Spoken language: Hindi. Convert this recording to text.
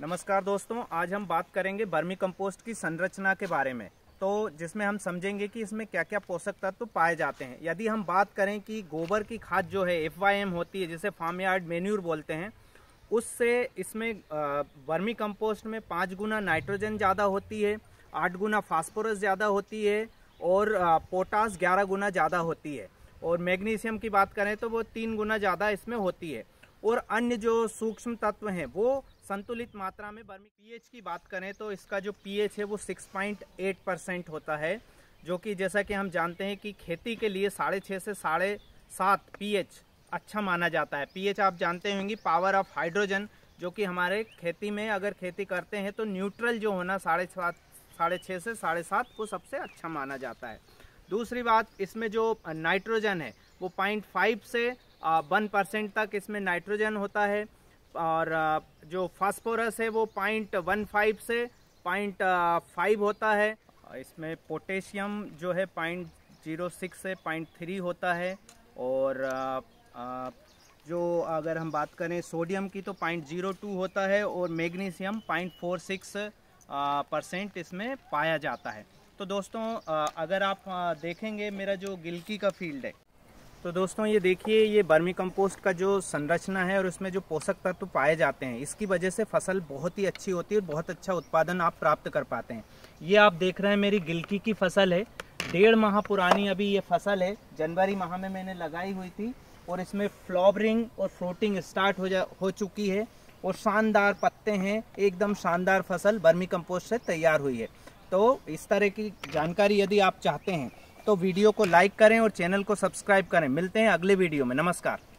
नमस्कार दोस्तों आज हम बात करेंगे बर्मी कंपोस्ट की संरचना के बारे में तो जिसमें हम समझेंगे कि इसमें क्या क्या पोषक तत्व तो पाए जाते हैं यदि हम बात करें कि गोबर की खाद जो है एफ होती है जिसे फार्म यार्ड मेन्यूर बोलते हैं उससे इसमें वर्मी कंपोस्ट में पाँच गुना नाइट्रोजन ज़्यादा होती है आठ गुना फास्फोरस ज़्यादा होती है और पोटास ग्यारह गुना ज़्यादा होती है और मैग्नीशियम की बात करें तो वो तीन गुना ज़्यादा इसमें होती है और अन्य जो सूक्ष्म तत्व हैं वो संतुलित मात्रा में बर्मी पीएच की बात करें तो इसका जो पीएच है वो 6.8 परसेंट होता है जो कि जैसा कि हम जानते हैं कि खेती के लिए साढ़े छः से साढ़े सात पीएच अच्छा माना जाता है पीएच आप जानते होंगे पावर ऑफ हाइड्रोजन जो कि हमारे खेती में अगर खेती करते हैं तो न्यूट्रल जो होना साढ़े सात साढ़े छः से साढ़े सात वो सबसे अच्छा माना जाता है दूसरी बात इसमें जो नाइट्रोजन है वो पॉइंट फाइव से वन परसेंट तक इसमें नाइट्रोजन होता है और जो फास्फोरस है वो पॉइंट वन फाइव से पॉइंट फाइव होता है इसमें पोटेशियम जो है पॉइंट जीरो सिक्स से पॉइंट थ्री होता है और जो अगर हम बात करें सोडियम की तो पॉइंट जीरो टू होता है और magnesium point four six percent इसमें पाया जाता है तो दोस्तों अगर आप देखेंगे मेरा जो गिलकी का फील्ड है तो दोस्तों ये देखिए ये बर्मी कंपोस्ट का जो संरचना है और उसमें जो पोषक तत्व तो पाए जाते हैं इसकी वजह से फसल बहुत ही अच्छी होती है और बहुत अच्छा उत्पादन आप प्राप्त कर पाते हैं ये आप देख रहे हैं मेरी गिलकी की फसल है डेढ़ माह पुरानी अभी ये फसल है जनवरी माह में मैंने लगाई हुई थी और इसमें फ्लॉवरिंग और फ्लोटिंग स्टार्ट हो जा हो चुकी है और शानदार पत्ते हैं एकदम शानदार फसल बर्मी कंपोस्ट से तैयार हुई है तो इस तरह की जानकारी यदि आप चाहते हैं तो वीडियो को लाइक करें और चैनल को सब्सक्राइब करें मिलते हैं अगले वीडियो में नमस्कार